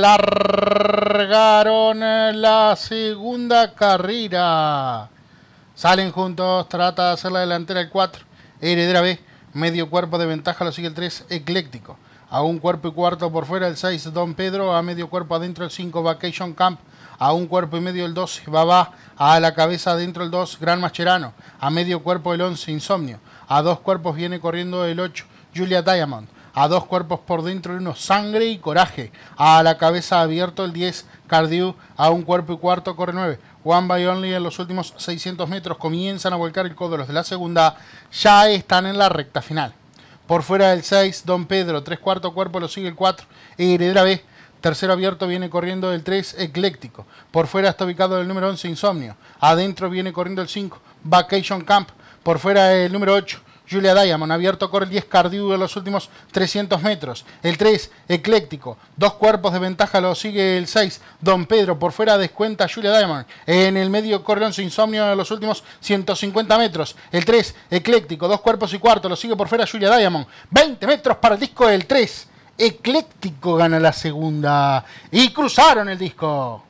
largaron la segunda carrera. Salen juntos, trata de hacer la delantera el 4, heredera B, medio cuerpo de ventaja lo sigue el 3, ecléctico. A un cuerpo y cuarto por fuera el 6, Don Pedro, a medio cuerpo adentro el 5, Vacation Camp, a un cuerpo y medio el 12, Babá, a la cabeza adentro el 2, Gran Mascherano, a medio cuerpo el 11, Insomnio, a dos cuerpos viene corriendo el 8, Julia Diamond, a dos cuerpos por dentro y uno sangre y coraje. A la cabeza abierto el 10, Cardiu a un cuerpo y cuarto corre 9. One by Only en los últimos 600 metros comienzan a volcar el codo los de la segunda, ya están en la recta final. Por fuera del 6, Don Pedro, Tres cuarto cuerpo lo sigue el 4, Heredera B. Tercero abierto viene corriendo el 3, Ecléctico. Por fuera está ubicado el número 11, Insomnio. Adentro viene corriendo el 5, Vacation Camp. Por fuera el número 8, Julia Diamond, abierto corre el 10, cardiú en los últimos 300 metros. El 3, Ecléctico, dos cuerpos de ventaja lo sigue el 6, Don Pedro, por fuera descuenta Julia Diamond. En el medio corre el 11, Insomnio en los últimos 150 metros. El 3, Ecléctico, dos cuerpos y cuarto, lo sigue por fuera Julia Diamond. 20 metros para el disco del 3. Ecléctico gana la segunda. Y cruzaron el disco.